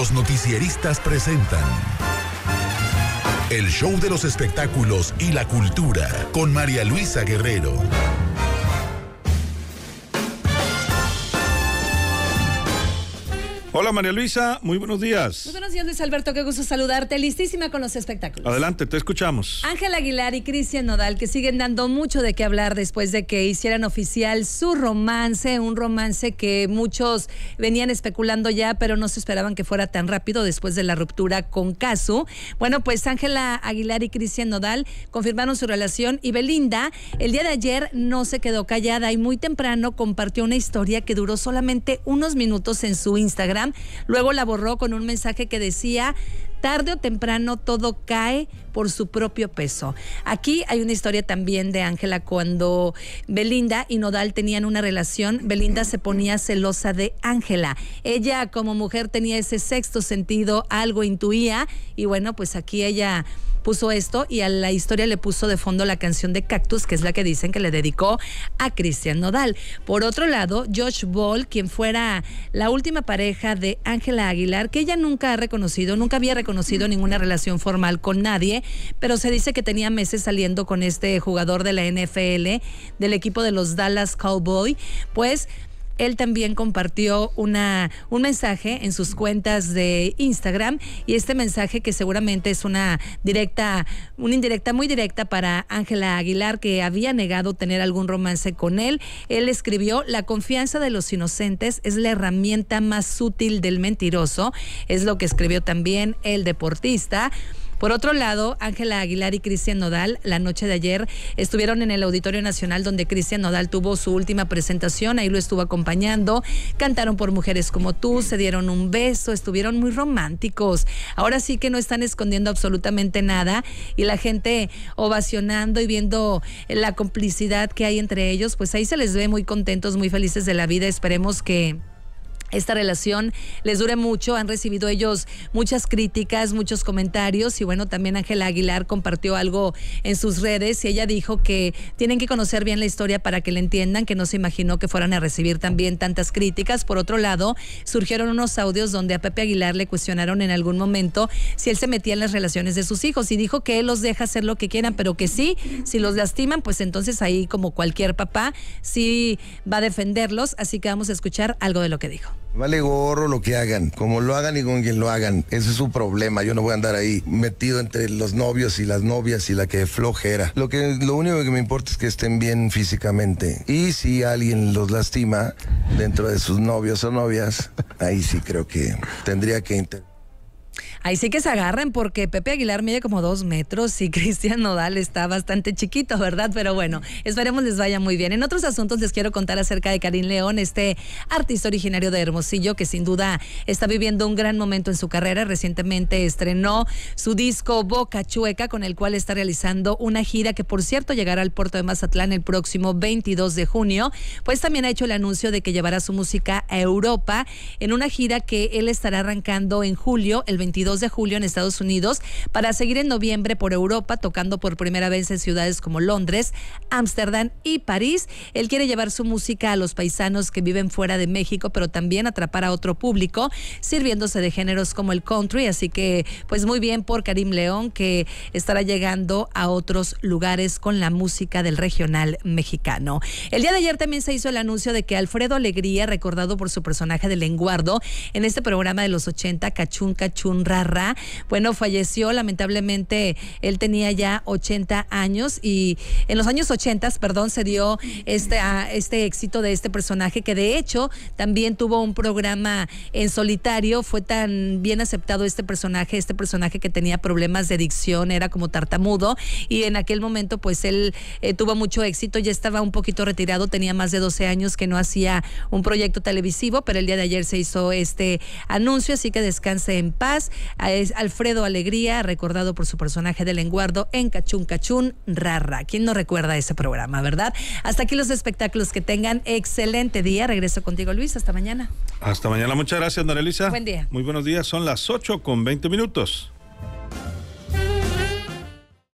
Los noticieristas presentan el show de los espectáculos y la cultura con María Luisa Guerrero. Hola María Luisa, muy buenos días. Muy buenos días Luis Alberto, qué gusto saludarte, listísima con los espectáculos. Adelante, te escuchamos. Ángela Aguilar y Cristian Nodal que siguen dando mucho de qué hablar después de que hicieran oficial su romance, un romance que muchos venían especulando ya, pero no se esperaban que fuera tan rápido después de la ruptura con Casu. Bueno, pues Ángela Aguilar y Cristian Nodal confirmaron su relación y Belinda el día de ayer no se quedó callada y muy temprano compartió una historia que duró solamente unos minutos en su Instagram Luego la borró con un mensaje que decía, tarde o temprano todo cae por su propio peso. Aquí hay una historia también de Ángela cuando Belinda y Nodal tenían una relación, Belinda se ponía celosa de Ángela. Ella como mujer tenía ese sexto sentido, algo intuía y bueno, pues aquí ella puso esto y a la historia le puso de fondo la canción de Cactus, que es la que dicen que le dedicó a Cristian Nodal. Por otro lado, Josh Ball, quien fuera la última pareja de Ángela Aguilar, que ella nunca ha reconocido, nunca había reconocido ninguna relación formal con nadie, pero se dice que tenía meses saliendo con este jugador de la NFL, del equipo de los Dallas Cowboys, pues él también compartió una, un mensaje en sus cuentas de Instagram y este mensaje que seguramente es una directa, una indirecta muy directa para Ángela Aguilar que había negado tener algún romance con él. Él escribió, la confianza de los inocentes es la herramienta más útil del mentiroso, es lo que escribió también el deportista. Por otro lado, Ángela Aguilar y Cristian Nodal, la noche de ayer, estuvieron en el Auditorio Nacional donde Cristian Nodal tuvo su última presentación, ahí lo estuvo acompañando, cantaron por Mujeres como tú, se dieron un beso, estuvieron muy románticos. Ahora sí que no están escondiendo absolutamente nada y la gente ovacionando y viendo la complicidad que hay entre ellos, pues ahí se les ve muy contentos, muy felices de la vida. Esperemos que esta relación les dure mucho. Han recibido ellos muchas críticas, muchos comentarios y bueno, también Ángela Aguilar compartió algo en sus redes y ella dijo que tienen que conocer bien la historia para que la entiendan, que no se imaginó que fueran a recibir también tantas críticas. Por otro lado, surgieron unos audios donde a Pepe Aguilar le cuestionaron en algún momento si él se metía en las relaciones de sus hijos y dijo que él los deja hacer lo que quieran, pero que sí, si los lastiman, pues entonces ahí como cualquier papá, sí va a defenderlos. Así que vamos a escuchar algo de lo que dijo. Vale gorro lo que hagan, como lo hagan y con quien lo hagan. Ese es su problema. Yo no voy a andar ahí metido entre los novios y las novias y la que flojera. Lo, que, lo único que me importa es que estén bien físicamente. Y si alguien los lastima dentro de sus novios o novias, ahí sí creo que tendría que intervenir. Ahí sí que se agarran porque Pepe Aguilar mide como dos metros y Cristian Nodal está bastante chiquito, ¿verdad? Pero bueno, esperemos les vaya muy bien. En otros asuntos les quiero contar acerca de Karim León, este artista originario de Hermosillo que sin duda está viviendo un gran momento en su carrera. Recientemente estrenó su disco Boca Chueca con el cual está realizando una gira que por cierto llegará al puerto de Mazatlán el próximo 22 de junio. Pues también ha hecho el anuncio de que llevará su música a Europa en una gira que él estará arrancando en julio, el 22 de julio en Estados Unidos para seguir en noviembre por Europa, tocando por primera vez en ciudades como Londres, Ámsterdam y París. Él quiere llevar su música a los paisanos que viven fuera de México, pero también atrapar a otro público, sirviéndose de géneros como el country. Así que, pues muy bien por Karim León, que estará llegando a otros lugares con la música del regional mexicano. El día de ayer también se hizo el anuncio de que Alfredo Alegría, recordado por su personaje de Lenguardo, en este programa de los 80, Cachun cachun bueno, falleció lamentablemente, él tenía ya 80 años y en los años 80, perdón, se dio este, este éxito de este personaje que de hecho también tuvo un programa en solitario, fue tan bien aceptado este personaje, este personaje que tenía problemas de adicción, era como tartamudo y en aquel momento pues él eh, tuvo mucho éxito, ya estaba un poquito retirado, tenía más de 12 años que no hacía un proyecto televisivo, pero el día de ayer se hizo este anuncio, así que descanse en paz. Es Alfredo Alegría, recordado por su personaje del enguardo en Cachún Cachún Rarra. ¿Quién no recuerda ese programa, verdad? Hasta aquí los espectáculos. Que tengan excelente día. Regreso contigo, Luis. Hasta mañana. Hasta mañana. Muchas gracias, Elisa. Buen día. Muy buenos días. Son las 8 con 20 minutos.